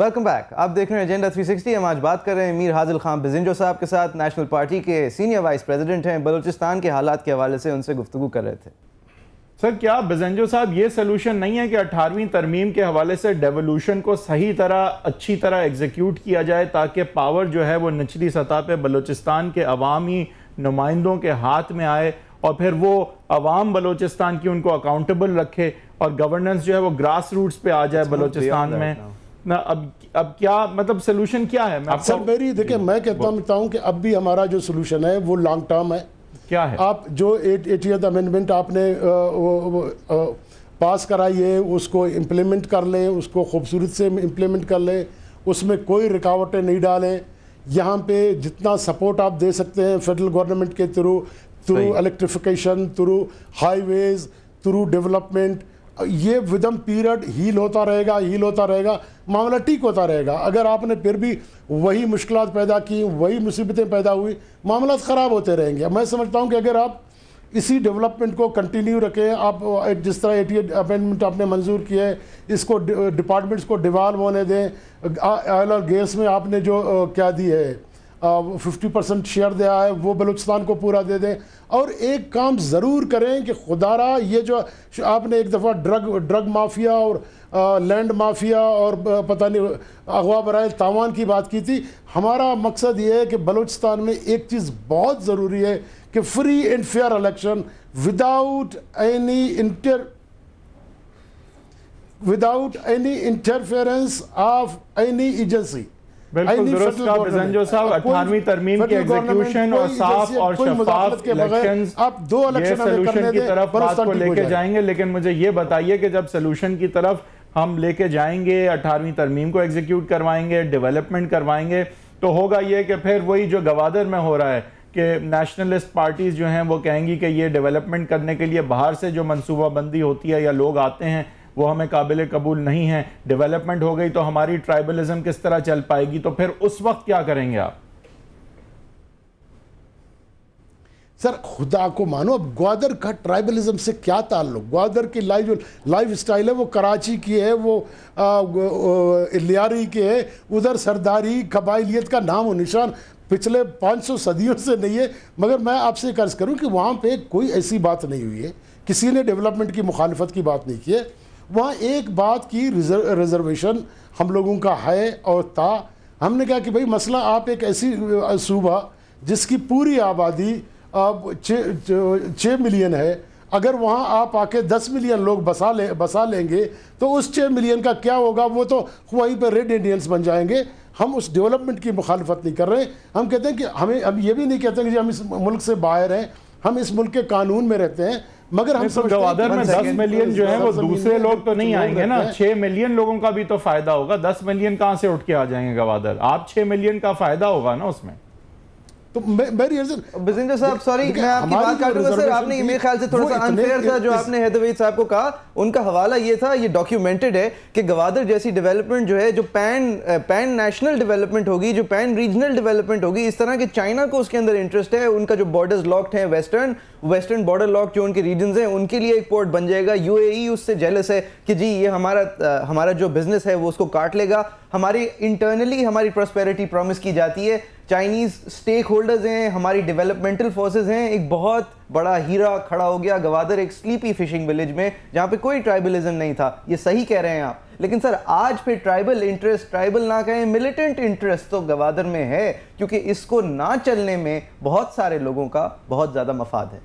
Welcome back आप देख रहे हैं एजेंडा 360 हम आज बात कर रहे हैं मीर हाजिल खान बिजिंजो साहब के साथ नेशनल पार्टी के सीनियर वाइस प्रेसिडेंट हैं बलूचिस्तान के हालात के हवाले से उनसे गुफ्तु कर रहे थे सर क्या बिजेंजो साहब ये सोल्यूशन नहीं है कि अठारहवीं तरमीम के हवाले से डेवोल्यूशन को सही तरह अच्छी तरह एग्जीक्यूट किया जाए ताकि पावर जो है वो निचली सतह पर बलोचिस्तान के अवामी नुमाइंदों के हाथ में आए और फिर वो अवाम बलोचिस्तान की उनको अकाउंटेबल रखे और गवर्नेंस जो है वो ग्रास रूट्स पे आ जाए बलोचिस्तान में ना अब अब क्या मतलब सोल्यूशन क्या है मैं सर मेरी देखिए मैं कहता हूँ कि अब भी हमारा जो सोल्यूशन है वो लॉन्ग टर्म है क्या है आप जो एटीएथ अमेंडमेंट आपने आ, वो, आ, पास कराइए उसको इम्प्लीमेंट कर लें उसको खूबसूरत से इम्प्लीमेंट कर लें उसमें कोई रुकावटें नहीं डालें यहाँ पे जितना सपोर्ट आप दे सकते हैं फेडरल गवर्नमेंट के through through electrification through highways through development ये विदम पीरियड हील होता रहेगा हील होता रहेगा मामला ठीक होता रहेगा अगर आपने फिर भी वही मुश्किल पैदा की वही मुसीबतें पैदा हुई मामला ख़राब होते रहेंगे मैं समझता हूँ कि अगर आप इसी डेवलपमेंट को कंटिन्यू रखें आप जिस तरह एटी अमेंडमेंट आपने मंजूर किए इसको डिपार्टमेंट्स को डिवाल्व होने दें ऑयल और गैस में आपने जो क्या दी है फिफ्टी परसेंट शेयर दिया है वो बलूचिस्तान को पूरा दे दें और एक काम ज़रूर करें कि खुदारा ये जो आपने एक दफ़ा ड्रग ड्रग माफिया और आ, लैंड माफिया और पता नहीं अगवा बरए तावान की बात की थी हमारा मकसद ये है कि बलूचिस्तान में एक चीज़ बहुत ज़रूरी है कि free and fair election without any inter without any interference of any agency बिल्कुल दुरुस्त साहब अठारहवीं तरमीम एग्जीक्यूशन और साफ और शफाफ आप दो इलेक्शन की तरफ बात को लेके जाएंगे लेकिन मुझे ये बताइए कि जब सोल्यूशन की तरफ हम लेके जाएंगे अठारहवीं तरमीम को एग्जीक्यूट करवाएंगे डेवलपमेंट करवाएंगे तो होगा ये कि फिर वही जो गवादर में हो रहा है कि नेशनलिस्ट पार्टीज़ जो हैं वो कहेंगी कि ये डेवलपमेंट करने के लिए बाहर से जो मनसूबाबंदी होती है या लोग आते हैं वो हमें काबिल कबूल नहीं है डेवलपमेंट हो गई तो हमारी ट्राइबलिज्म किस तरह चल पाएगी तो फिर उस वक्त क्या करेंगे आप सर खुदा को मानो अब ग्वादर का ट्राइबलिज्म से क्या ताल्लुक ग्वादर की लाइफ जो लाइफ स्टाइल है वो कराची की है वो लियारी की है उधर सरदारी कबाइलियत का नाम और निशान पिछले 500 सदियों से नहीं है मगर मैं आपसे कर्ज करूं कि वहाँ पे कोई ऐसी बात नहीं हुई है किसी ने डेवलपमेंट की मुखालफत की बात नहीं की है वहाँ एक बात की रिजर रिजर्वेशन हम लोगों का है और था हमने कहा कि भाई मसला आप एक ऐसी सूबा जिसकी पूरी आबादी अब छः मिलियन है अगर वहाँ आप आके 10 मिलियन लोग बसा ले बसा लेंगे तो उस 6 मिलियन का क्या होगा वो तो वहीं पर रेड इंडियंस बन जाएंगे हम उस डेवलपमेंट की मुखालफत नहीं कर रहे हम कहते हैं कि हमें हम ये भी नहीं कहते कि हम इस मुल्क से बाहर हैं हम इस मुल्क के कानून में रहते हैं मगर हम तो गवादर में दस मिलियन जो है वो दूसरे लोग तो नहीं आएंगे ना छह मिलियन लोगों का भी तो फायदा होगा दस मिलियन कहाँ से उठ के आ जाएंगे गवादर आप छह मिलियन का फायदा होगा ना उसमें तो मैं मैं सॉरी आपकी बात काट रहा सर आपने ख्याल से थोड़ा सा था जो आपने कहा उनका हवाला था डॉक्यूमेंटेड है कि गवादर जैसी जो होगी जो पैन रीजनल डेवलपमेंट होगी इस तरह के चाइना को उसके अंदर इंटरेस्ट है उनका जो बॉर्डर लॉक्ड है वेस्टर्न वेस्टर्न बॉर्डर लॉक जो उनके रीजन है उनके लिए एक पोर्ट बन जाएगा ए e उससे जेलस है कि जी ये हमारा हमारा जो बिजनेस है वो उसको काट लेगा हमारी इंटरनली हमारी प्रोस्पेरिटी प्रॉमिस की जाती है चाइनीज़ स्टेक होल्डर्स हैं हमारी डेवलपमेंटल फोर्सेज हैं एक बहुत बड़ा हीरा खड़ा हो गया गवादर एक स्लीपी फिशिंग विलेज में जहाँ पे कोई ट्राइबलिज्म नहीं था ये सही कह रहे हैं आप लेकिन सर आज फिर ट्राइबल इंटरेस्ट ट्राइबल ना कहें मिलिटेंट इंटरेस्ट तो गवादर में है क्योंकि इसको ना चलने में बहुत सारे लोगों का बहुत ज़्यादा मफाद है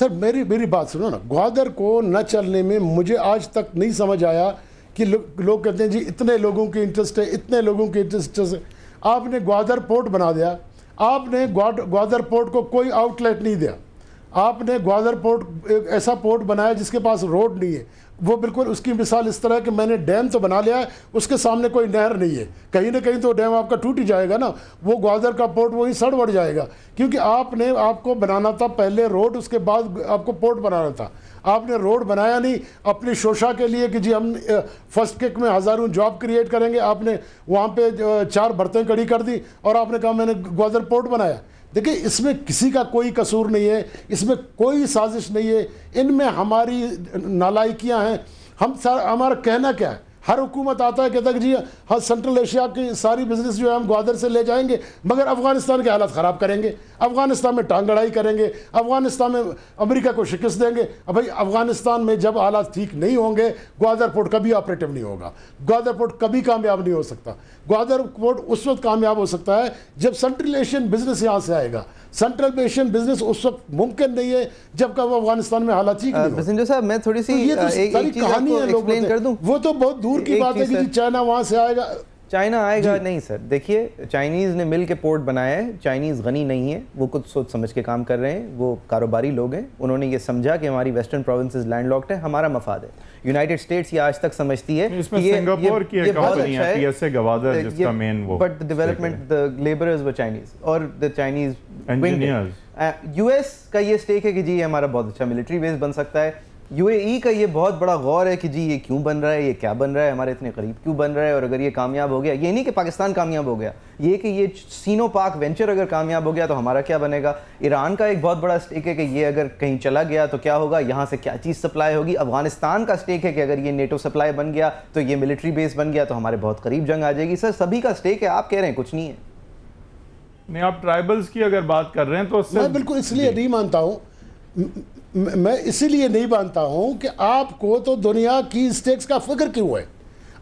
सर मेरी मेरी बात सुनो ना ग्वादर को न चलने में मुझे आज तक नहीं समझ आया कि लो, लोग कहते हैं जी इतने लोगों की इंटरेस्ट है इतने लोगों की इंटरेस्ट है आपने ग्वादर पोर्ट बना दिया आपने ग्वादर पोर्ट को कोई आउटलेट नहीं दिया आपने ग्वादर पोर्ट एक ऐसा पोर्ट बनाया जिसके पास रोड नहीं है वो बिल्कुल उसकी मिसाल इस तरह कि मैंने डैम तो बना लिया है उसके सामने कोई नहर नहीं है कहीं ना कहीं तो डैम आपका टूट ही जाएगा ना वो ग्वादर का पोर्ट वही सड़ बढ़ जाएगा क्योंकि आपने आपको बनाना था पहले रोड उसके बाद आपको पोर्ट बनाना था आपने रोड बनाया नहीं अपनी शोशा के लिए कि जी हम फर्स्ट किक में हज़ारों जॉब क्रिएट करेंगे आपने वहाँ पर चार बर्तें कड़ी कर दी और आपने कहा मैंने ग्वादर पोर्ट बनाया देखिए इसमें किसी का कोई कसूर नहीं है इसमें कोई साजिश नहीं है इनमें हमारी नालायकियां हैं हम सर हमारा कहना क्या है हर हुकूमत आता है कहता है जी हर सेंट्रल एशिया की सारी बिजनेस जो है हम ग्वादर से ले जाएंगे मगर अफगानिस्तान के हालात ख़राब करेंगे अफगानिस्तान में टांग लड़ाई करेंगे अफगानिस्तान में अमेरिका को शिकस्त देंगे अब भाई अफगानिस्तान में जब हालात ठीक नहीं होंगे ग्वादर पोर्ट कभी ऑपरेटिव नहीं होगा ग्वादर पोर्ट कभी कामयाब नहीं हो सकता ग्वादर पोर्ट उस वक्त कामयाब हो सकता है जब सेंट्रल एशियन बिजनेस यहाँ से आएगा सेंट्रल एशियन बिजनेस उस वक्त मुमकिन नहीं है जब कब अफगानिस्तान में हालात ठीक नहीं साहब मैं थोड़ी सी तो ये तो एक, एक कहानी है लोग कर दूं वो तो बहुत दूर की बात है कि चाइना वहां से आएगा चाइना आएगा नहीं सर देखिए चाइनीज़ ने मिल के पोर्ट बनाया है चाइनीज़ गनी नहीं है वो कुछ सोच समझ के काम कर रहे हैं वो कारोबारी लोग हैं उन्होंने ये समझा कि हमारी वेस्टर्न प्रोविंसेस लैंड लॉक्ड है हमारा मफाद है यूनाइटेड स्टेट्स ये आज तक समझती है but the development the Chinese और द चाइनीज यूएस का ये स्टेक है कि जी हमारा बहुत अच्छा मिलिट्री बेस बन सकता है यूएई e का ये बहुत बड़ा गौर है कि जी ये क्यों बन रहा है ये क्या बन रहा है हमारे इतने करीब क्यों बन रहा है और अगर ये कामयाब हो गया ये नहीं कि पाकिस्तान कामयाब हो गया ये कि ये सीनो पाक वेंचर अगर कामयाब हो गया तो हमारा क्या बनेगा ईरान का एक बहुत बड़ा स्टेक है कि ये अगर कहीं चला गया तो क्या होगा यहाँ से क्या चीज़ सप्लाई होगी अफगानिस्तान का स्टेक है कि अगर ये नेटो सप्लाई बन गया तो ये मिलिट्री बेस बन गया तो हमारे बहुत करीब जंग आ जाएगी सर सभी का स्टेक है आप कह रहे हैं कुछ नहीं है नहीं आप ट्राइबल्स की अगर बात कर रहे हैं तो मैं बिल्कुल इसलिए नहीं मानता हूँ मैं इसीलिए नहीं मानता हूं कि आपको तो दुनिया की स्टेक्स का फिक्र क्यों है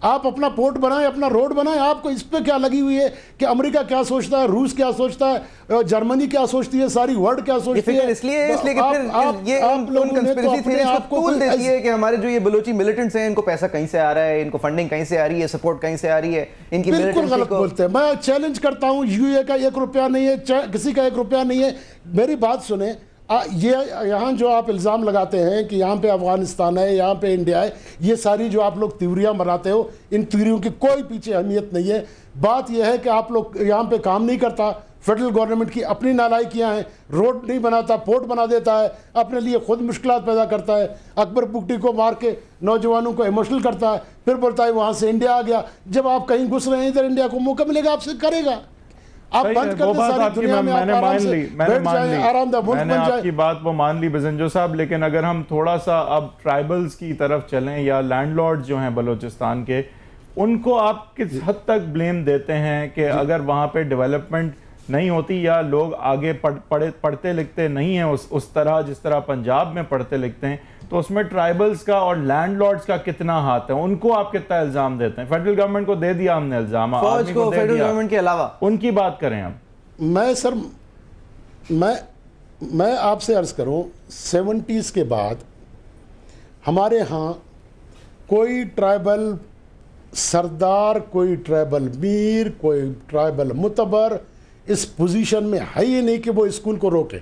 आप अपना पोर्ट बनाएं अपना रोड बनाएं आपको इस पर क्या लगी हुई है कि अमेरिका क्या सोचता है रूस क्या सोचता है जर्मनी क्या सोचती है सारी वर्ल्ड क्या सोचती है इसलिए इसलिए कि फिर आप, ये आप लोगों ने तो अपने आप कि हमारे जो ये बलोची मिलिटेंट्स हैं इनको पैसा कहीं से आ रहा है इनको फंडिंग कहीं से आ रही है सपोर्ट कहीं से आ रही है इनकी बिल्कुल गलत बोलते हैं मैं चैलेंज करता हूँ यूए का एक रुपया नहीं है किसी का एक रुपया नहीं है मेरी बात सुने आ, ये यहाँ जो आप इल्ज़ाम लगाते हैं कि यहाँ पे अफ़गानिस्तान है यहाँ पे इंडिया है ये सारी जो आप लोग त्यूरियाँ बनाते हो इन त्यूरियों की कोई पीछे अहमियत नहीं है बात यह है कि आप लोग यहाँ पे काम नहीं करता फेडरल गवर्नमेंट की अपनी नालायकियाँ हैं रोड नहीं बनाता पोर्ट बना देता है अपने लिए खुद मुश्किल पैदा करता है अकबर पुकटी को मार के नौजवानों को इमोशनल करता है फिर बोलता है वहाँ से इंडिया आ गया जब आप कहीं घुस रहे हैं इधर इंडिया को मौका मिलेगा आपसे करेगा आप बंद कर बात आपकी में मैंने मान ली मैंने मान ली मैंने आपकी बात वो मान ली बजंजो साहब लेकिन अगर हम थोड़ा सा अब ट्राइबल्स की तरफ चलें या लैंडलॉर्ड जो हैं बलोचिस्तान के उनको आप किस हद तक ब्लेम देते हैं कि अगर वहाँ पे डेवलपमेंट नहीं होती या लोग आगे पढ़ पढ़े पढ़ते लिखते नहीं हैं उस उस तरह जिस तरह पंजाब में पढ़ते लिखते हैं तो उसमें ट्राइबल्स का और लैंडलॉर्ड्स का कितना हाथ है उनको आप कितना इल्ज़ाम देते हैं फेडरल गवर्नमेंट को दे दिया हमने इल्ज़ाम को फेडरल गवर्नमेंट के अलावा उनकी बात करें हम मैं सर मैं मैं आपसे अर्ज़ करूँ सेवेंटीज़ के बाद हमारे यहाँ कोई ट्राइबल सरदार कोई ट्राइबल मीर कोई ट्राइबल मुतबर इस पोजीशन में है ये नहीं कि वो स्कूल को रोके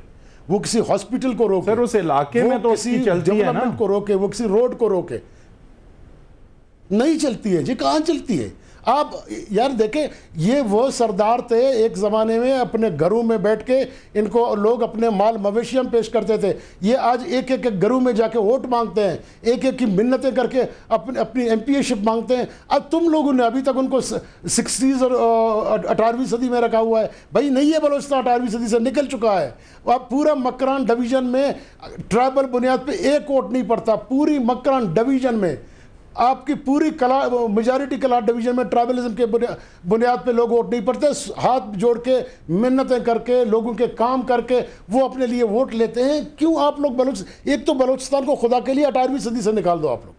वो किसी हॉस्पिटल को रोके उस इलाके में तो किसी डेवलपमेंट को रोके वो किसी रोड को रोके नहीं चलती है जी कहाँ चलती है आप यार देखें ये वो सरदार थे एक ज़माने में अपने घरों में बैठ के इनको लोग अपने माल मवेशियाँ पेश करते थे ये आज एक एक घरों में जाके वोट मांगते हैं एक एक की मिन्नतें करके अपने अपनी एम शिप मांगते हैं अब तुम लोगों ने अभी तक उनको सिक्सटीज़ और अठारहवीं सदी में रखा हुआ है भाई नहीं है बलोचिस्तान अठारहवीं सदी से निकल चुका है अब पूरा मकरान डिवीज़न में ट्राइबल बुनियाद पर एक वोट नहीं पड़ता पूरी मकरान डिवीज़न में आपकी पूरी कला मेजॉरिटी कला डिवीजन में ट्राइबलिज्म के बुनियाद पे लोग वोट नहीं पड़ते हाथ जोड़ के मिन्नतें करके लोगों के काम करके वो अपने लिए वोट लेते हैं क्यों आप लोग बलोच एक तो बलोचिस्तान को खुदा के लिए अठारहवीं सदी से निकाल दो आप लोग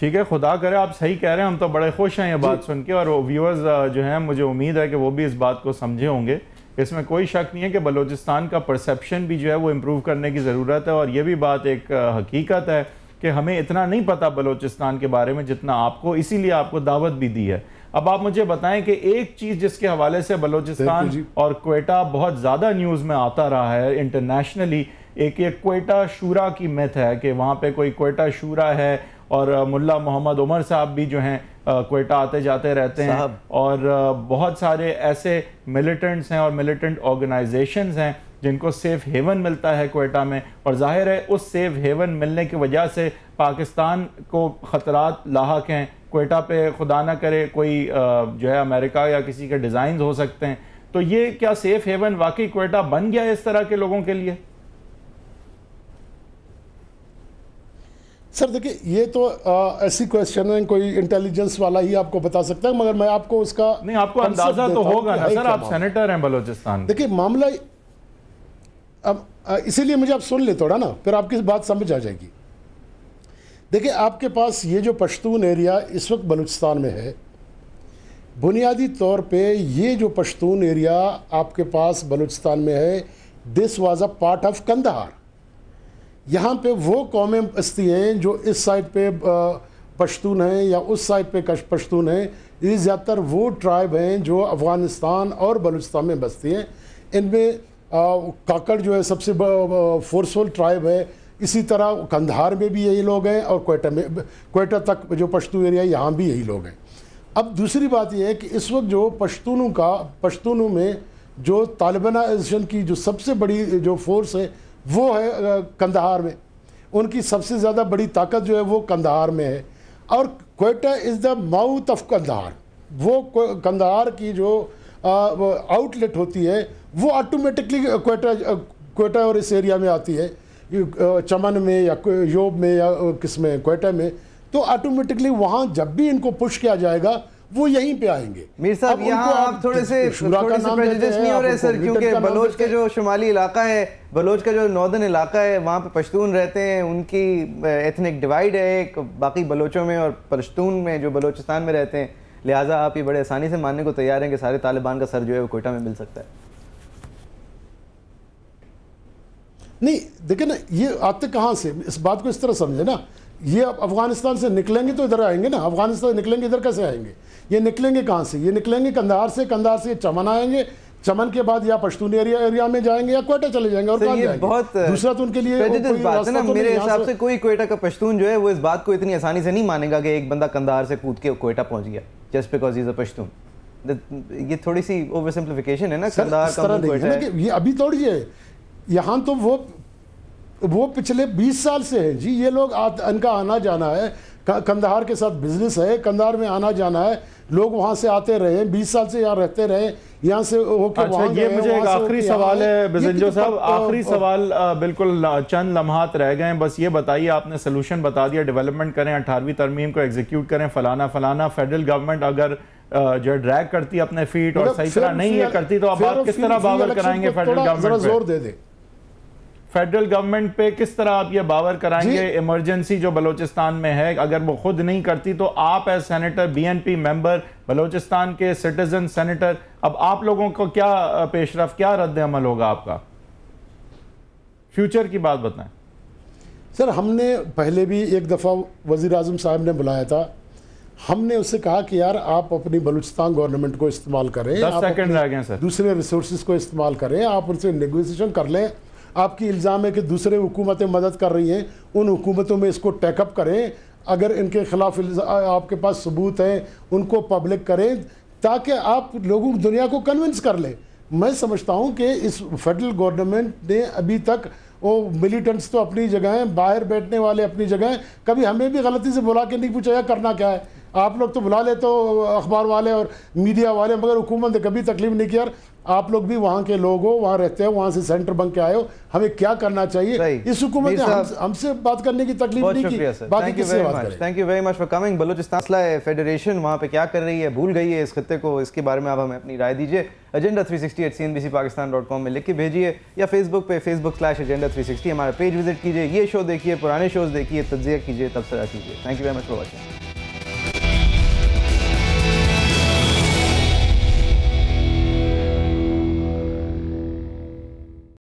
ठीक है खुदा करे आप सही कह रहे हैं हम तो बड़े खुश हैं ये बात सुन के और व्यूअर्स जो हैं मुझे उम्मीद है कि वो भी इस बात को समझे होंगे इसमें कोई शक नहीं है कि बलोचिस्तान का परसेप्शन भी जो है वो इम्प्रूव करने की ज़रूरत है और ये भी बात एक हकीकत है कि हमें इतना नहीं पता बलोचिस्तान के बारे में जितना आपको इसीलिए आपको दावत भी दी है अब आप मुझे बताएं कि एक चीज़ जिसके हवाले से बलोचिस्तान और कोयटा बहुत ज़्यादा न्यूज़ में आता रहा है इंटरनेशनली एक ये कोयटा शूरा की मिथ है कि वहाँ पे कोई कोयटा शूरा है और मुल्ला मोहम्मद उमर साहब भी जो हैं कोयटा आते जाते रहते हैं और बहुत सारे ऐसे मिलिटेंट्स हैं और मिलिटेंट ऑर्गेनाइजेशंस हैं जिनको सेफ़ हेवन मिलता है कोयटा में और जाहिर है उस सेफ़ हेवन मिलने की वजह से पाकिस्तान को खतरा लाक हैं कोयटा पे खुदा ना करे कोई जो है अमेरिका या किसी के डिज़ाइन हो सकते हैं तो ये क्या सेफ़ हेवन वाकई कोयटा बन गया है इस तरह के लोगों के लिए सर देखिए ये तो आ, ऐसी क्वेश्चन है कोई इंटेलिजेंस वाला ही आपको बता सकता है मगर मैं आपको उसका नहीं आपको अंदाजा तो होगा ना सर आप सेनेटर हैं बलोचिस्तान देखिए मामला अब इसीलिए मुझे आप सुन ले थोड़ा ना फिर आपकी बात समझ आ जाएगी देखिए आपके पास ये जो पश्तून एरिया इस वक्त बलूचिस्तान में है बुनियादी तौर पे ये जो पश्तून एरिया आपके पास बलूचिस्तान में है this was a part of Kandahar यहाँ पे वो कौमें बस्ती हैं जो इस साइड पे पश्तून हैं या उस साइड पे कश पश्तून हैं ये ज़्यादातर वो ट्राइब हैं जो अफ़गानिस्तान और बलूचिस्तान में बसती हैं इनमें काकड़ जो है सबसे फोर्सफुल ट्राइब है इसी तरह कंधार में भी यही लोग हैं और कोयटा में कोयटा तक जो पश्तू एरिया है यहाँ भी यही लोग हैं अब दूसरी बात यह है कि इस वक्त जो पश्तूनों का पश्तूनों में जो तालिबानाइजेशन की जो सबसे बड़ी जो फोर्स है वो है कंधार में उनकी सबसे ज़्यादा बड़ी ताकत जो है वो कंधार में है और Quetta is the mouth of Kandahar वो कंधार की जो आउटलेट होती है वो ऑटोमेटिकली कोटा कोटा और इस एरिया में आती है चमन में या योब में या किस में कोटा में तो ऑटोमेटिकली वहाँ जब भी इनको पुश किया जाएगा वो यहीं पे आएंगे मीर साहब यहाँ आप थोड़े से थोड़े से प्रेजिडेंस नहीं हो रहे सर क्योंकि बलोच के जो शुमाली इलाका है बलोच का जो नॉर्दर्न इलाका है वहाँ पे पश्तून रहते हैं उनकी एथनिक डिवाइड है एक बाकी बलोचों में और पश्तून में जो बलोचिस्तान में रहते हैं लिहाजा आप ये बड़े आसानी से मानने को तैयार हैं कि सारे तालिबान का सर जो है वो कोयटा में मिल सकता है नहीं देखिए ना ये आते तो कहाँ से इस बात को इस तरह समझे ना ये आप अफगानिस्तान से निकलेंगे तो इधर आएंगे ना अफगानिस्तान से निकलेंगे इधर कैसे आएंगे ये निकलेंगे कहाँ से ये निकलेंगे कंधार से कंधार से चमन आएंगे चमन के बाद या पश्तून एरिया एरिया में जाएंगे या कोयटा चले जाएंगे और जाएंगे? बहुत दूसरा तो उनके लिए तो मेरे हिसाब से कोई कोयटा का पश्तून जो है वो इस बात को इतनी आसानी से नहीं मानेगा कि एक बंदा कंधार से कूद के कोयटा पहुंच गया just because is a Pashtun ये थोड़ी सी ओवर सिंप्लीफिकेशन है ना सरदार का है ना ये अभी थोड़ी है यहाँ तो वो वो पिछले 20 साल से है जी ये लोग इनका आना जाना है कंधार के साथ बिजनेस है कंधार में आना जाना है लोग वहाँ से आते रहे बीस साल से यहाँ रहते रहे यहाँ से होके अच्छा, ये मुझे एक आखिरी सवाल है साहब आखिरी सवाल बिल्कुल चंद लम्हात रह गए बस ये बताइए आपने सोल्यूशन बता दिया डेवलपमेंट करें अठारहवीं तरमीम को एग्जीक्यूट करें फलाना फलाना फेडरल गवर्नमेंट अगर जो ड्रैग करती अपने फीट और मतलब सही तरह नहीं करती तो आप किस तरह बावर कराएंगे फेडरल गवर्नमेंट जोर दे दें फेडरल गवर्नमेंट पे किस तरह आप ये बावर कराएंगे इमरजेंसी जो बलोचिस्तान में है अगर वो खुद नहीं करती तो आप as senator BNP member Balochistan के सिटीजन सेनेटर अब आप लोगों को क्या पेशरफ क्या रद्द अमल होगा आपका फ्यूचर की बात बताएं सर हमने पहले भी एक दफ़ा वज़ी अजम साहब ने बुलाया था हमने उससे कहा कि यार आप अपनी बलूचिस्तान गवर्नमेंट को इस्तेमाल करें आप दूसरे रिसोर्स को इस्तेमाल करें आप उनसे नेगोशिएशन कर लें आपकी इल्ज़ाम है कि दूसरे हुकूमतें मदद कर रही हैं उन हुकूमतों में इसको टैकअप करें अगर इनके ख़िलाफ़ आपके पास सबूत हैं उनको पब्लिक करें ताकि आप लोगों दुनिया को कन्विंस कर लें मैं समझता हूँ कि इस फेडरल गवर्नमेंट ने अभी तक वो मिलिटेंट्स तो अपनी जगह हैं बाहर बैठने वाले अपनी जगह हैं कभी हमें भी गलती से बुला के नहीं पूछा या करना क्या है आप लोग तो बुला लेते हो अखबार वाले और मीडिया वाले मगर हुकूमत ने कभी तकलीफ नहीं किया आप लोग भी वहाँ के लोग हो वहाँ रहते हो वहाँ से सेंटर बन के आए हो हमें क्या करना चाहिए इस हुकूमत ने हमसे हम बात करने की तकलीफ नहीं की बाकी किससे बात करें thank you very much for coming Balochistan federation वहाँ पे क्या कर रही है भूल गई है इस खत्े को इसके बारे में आप हमें अपनी राय दीजिए agenda three sixty eight C N B C Pakistan dot com में लिख के भेजिए या फेसबुक पे Facebook slash agenda three sixty हमारा पेज विजिट कीजिए ये शो देखिए पुराने शोज़ देखिए तजिया कीजिए तबसरा कीजिए thank you very much for watching